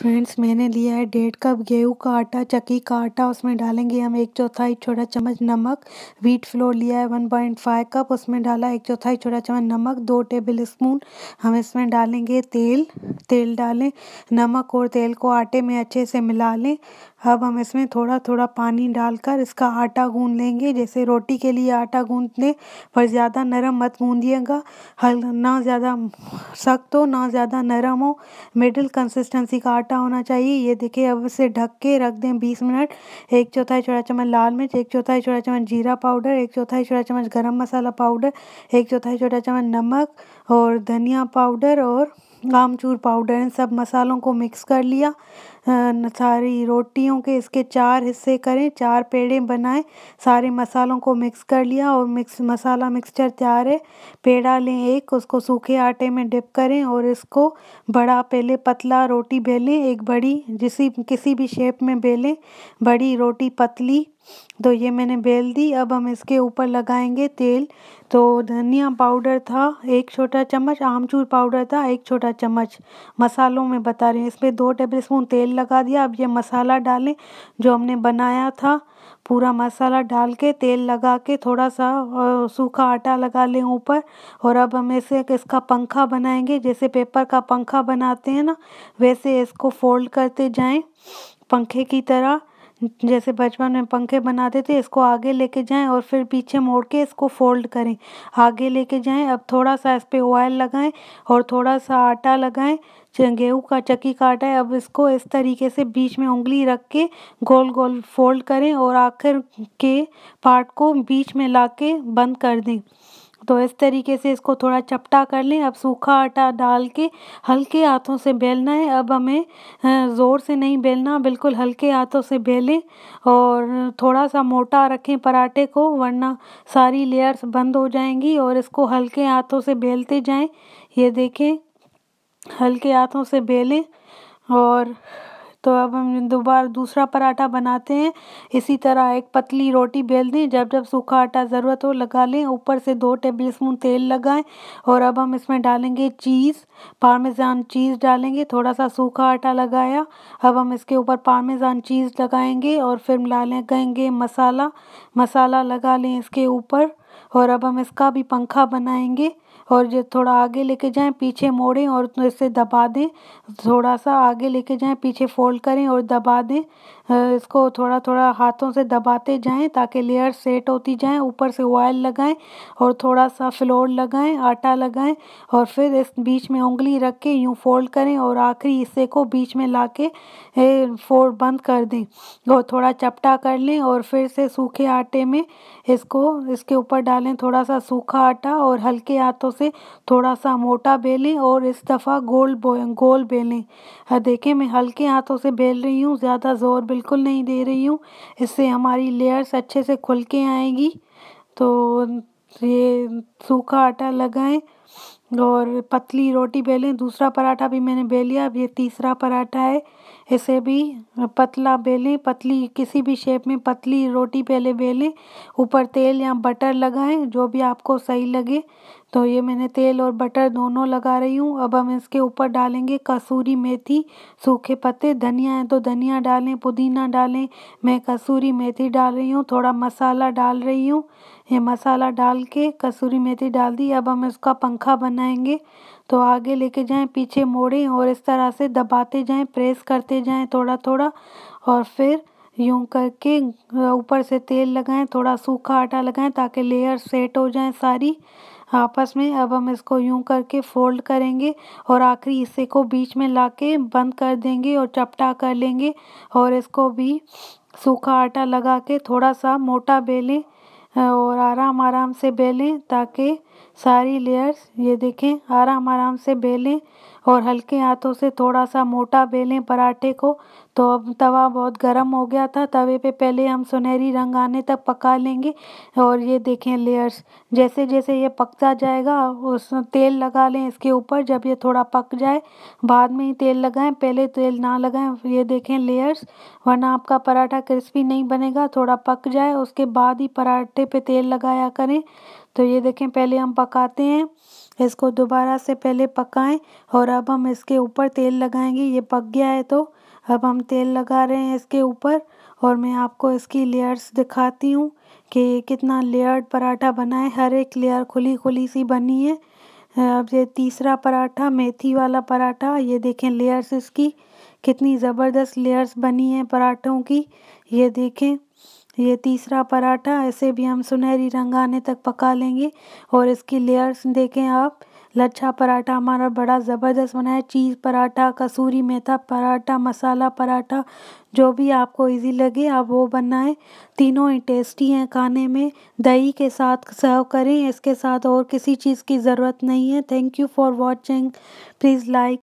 friends मैंने लिया है डेढ़ कप गेहूं का आटा चक्की का आटा उसमें डालेंगे हम एक चौथाई छोटा चम्मच नमक व्हीट फ्लोर लिया है वन पॉइंट फाइव कप उसमें डाला एक चौथाई छोटा चम्मच नमक दो टेबल स्पून हम इसमें डालेंगे तेल तेल डालें नमक और तेल को आटे में अच्छे से मिला लें अब हम इसमें थोड़ा थोड़ा पानी डालकर इसका आटा गूंद लेंगे जैसे रोटी के लिए आटा गूँध लें पर ज़्यादा नरम मत गूंदिएगा हल ना ज़्यादा सख्त हो ना ज़्यादा नरम हो मिडिल कंसिस्टेंसी का आटा आटा होना चाहिए ये देखिए अब इसे ढक के रख दें बीस मिनट एक चौथाई छोटा चम्मच लाल मिर्च एक चौथाई छोटा चम्मच जीरा पाउडर एक चौथाई छोटा चम्मच गरम मसाला पाउडर एक चौथाई छोटा चम्मच नमक और धनिया पाउडर और आमचूर पाउडर इन सब मसालों को मिक्स कर लिया सारी रोटियों के इसके चार हिस्से करें चार पेड़े बनाएं सारे मसालों को मिक्स कर लिया और मिक्स मसाला मिक्सचर तैयार है पेड़ा लें एक उसको सूखे आटे में डिप करें और इसको बड़ा पहले पतला रोटी बेलें एक बड़ी जिसी किसी भी शेप में बेलें बड़ी रोटी पतली तो ये मैंने बेल दी अब हम इसके ऊपर लगाएंगे तेल तो धनिया पाउडर था एक छोटा चम्मच आमचूर पाउडर था एक छोटा चम्मच मसालों में बता रही हूँ इसमें दो टेबल स्पून तेल लगा दिया अब ये मसाला डालें जो हमने बनाया था पूरा मसाला डाल के तेल लगा के थोड़ा सा सूखा आटा लगा लें ऊपर और अब हम इसे इसका पंखा बनाएंगे जैसे पेपर का पंखा बनाते हैं ना वैसे इसको फोल्ड करते जाएं पंखे की तरह जैसे बचपन में पंखे बनाते थे इसको आगे लेके जाएं और फिर पीछे मोड़ के इसको फोल्ड करें आगे लेके जाएं अब थोड़ा सा इस पर ऑयल लगाएं और थोड़ा सा आटा लगाएं गेहूँ का चक्की काटा है अब इसको इस तरीके से बीच में उंगली रख के गोल गोल फोल्ड करें और आखिर के पार्ट को बीच में ला के बंद कर दें तो इस तरीके से इसको थोड़ा चपटा कर लें अब सूखा आटा डाल के हल्के हाथों से बेलना है अब हमें ज़ोर से नहीं बेलना बिल्कुल हल्के हाथों से बेलें और थोड़ा सा मोटा रखें पराठे को वरना सारी लेयर्स बंद हो जाएंगी और इसको हल्के हाथों से बेलते जाएं ये देखें हल्के हाथों से बेलें और तो अब हम दोबारा दूसरा पराठा बनाते हैं इसी तरह एक पतली रोटी बेल दें जब जब सूखा आटा ज़रूरत हो लगा लें ऊपर से दो टेबल स्पून तेल लगाएं और अब हम इसमें डालेंगे चीज़ पारमेज़ान चीज़ डालेंगे थोड़ा सा सूखा आटा लगाया अब हम इसके ऊपर पारमेज़ान चीज़ लगाएंगे और फिर ला लेंगे मसाला मसाला लगा लें इसके ऊपर और अब हम इसका भी पंखा बनाएंगे और जो थोड़ा आगे लेके जाएं पीछे मोड़ें और इसे दबा दें थोड़ा सा आगे लेके जाएं पीछे फोल्ड करें और दबा दें इसको थोड़ा थोड़ा हाथों से दबाते जाएं ताकि लेयर सेट होती जाएं ऊपर से ऑयल लगाएं और थोड़ा सा फ्लोर लगाएं आटा लगाएं और फिर इस बीच में उंगली रख के यूँ फोल्ड करें और आखिरी हिस्से को बीच में ला के फोल्ड बंद कर दें और थोड़ा चपटा कर लें और फिर से सूखे आटे में इसको इसके ऊपर डालें थोड़ा सा सूखा आटा और हल्के हाथों से थोड़ा सा मोटा बेलें और इस दफ़ा गोल गोल बेलें देखें मैं हल्के हाथों से बेल रही हूँ ज़्यादा ज़ोर बिल्कुल नहीं दे रही हूँ इससे हमारी लेयर्स अच्छे से खुल के आएंगी तो ये सूखा आटा लगाएं और पतली रोटी बेलें दूसरा पराठा भी मैंने बेल लिया अब ये तीसरा पराठा है इसे भी पतला बेलें पतली किसी भी शेप में पतली रोटी पहले बेलें ऊपर तेल या बटर लगाएं जो भी आपको सही लगे तो ये मैंने तेल और बटर दोनों लगा रही हूँ अब हम इसके ऊपर डालेंगे कसूरी मेथी सूखे पत्ते धनिया है तो धनिया डालें पुदीना डालें मैं कसूरी मेथी डाल रही हूँ थोड़ा मसाला डाल रही हूँ ये मसाला डाल के कसूरी मेथी डाल दी अब हम इसका पंखा बनाएंगे तो आगे लेके जाएं पीछे मोड़ें और इस तरह से दबाते जाएं प्रेस करते जाएं थोड़ा थोड़ा और फिर यूँ करके ऊपर से तेल लगाएं थोड़ा सूखा आटा लगाएं ताकि लेयर सेट हो जाए सारी आपस में अब हम इसको यूं करके फोल्ड करेंगे और आखिरी हिस्से को बीच में ला के बंद कर देंगे और चपटा कर लेंगे और इसको भी सूखा आटा लगा के थोड़ा सा मोटा बेलें और आराम आराम से बेलें ताकि सारी लेयर्स ये देखें आराम आराम से बेलें और हल्के हाथों से थोड़ा सा मोटा बेलें पराठे को तो अब तवा बहुत गर्म हो गया था तवे पे पहले हम सुनहरी रंग आने तक पका लेंगे और ये देखें लेयर्स जैसे जैसे ये पकता जाएगा उस तेल लगा लें इसके ऊपर जब ये थोड़ा पक जाए बाद में ही तेल लगाएं पहले तेल ना लगाएं ये देखें लेयर्स वरना आपका पराठा क्रिस्पी नहीं बनेगा थोड़ा पक जाए उसके बाद ही पराठे पे तेल लगाया करें तो ये देखें पहले हम पकाते हैं इसको दोबारा से पहले पकाएं और अब हम इसके ऊपर तेल लगाएंगे ये पक गया है तो अब हम तेल लगा रहे हैं इसके ऊपर और मैं आपको इसकी लेयर्स दिखाती हूँ कि कितना लेयर्ड पराठा बना है हर एक लेयर खुली खुली सी बनी है अब ये तीसरा पराठा मेथी वाला पराठा ये देखें लेयर्स इसकी कितनी ज़बरदस्त लेयर्स बनी है पराठों की ये देखें ये तीसरा पराठा ऐसे भी हम सुनहरी रंग आने तक पका लेंगे और इसकी लेयर्स देखें आप लच्छा पराठा हमारा बड़ा ज़बरदस्त बना है चीज़ पराठा कसूरी मेथा पराठा मसाला पराठा जो भी आपको इजी लगे आप वो बनाएं तीनों ही टेस्टी हैं खाने में दही के साथ सर्व करें इसके साथ और किसी चीज़ की ज़रूरत नहीं है thank you for watching please like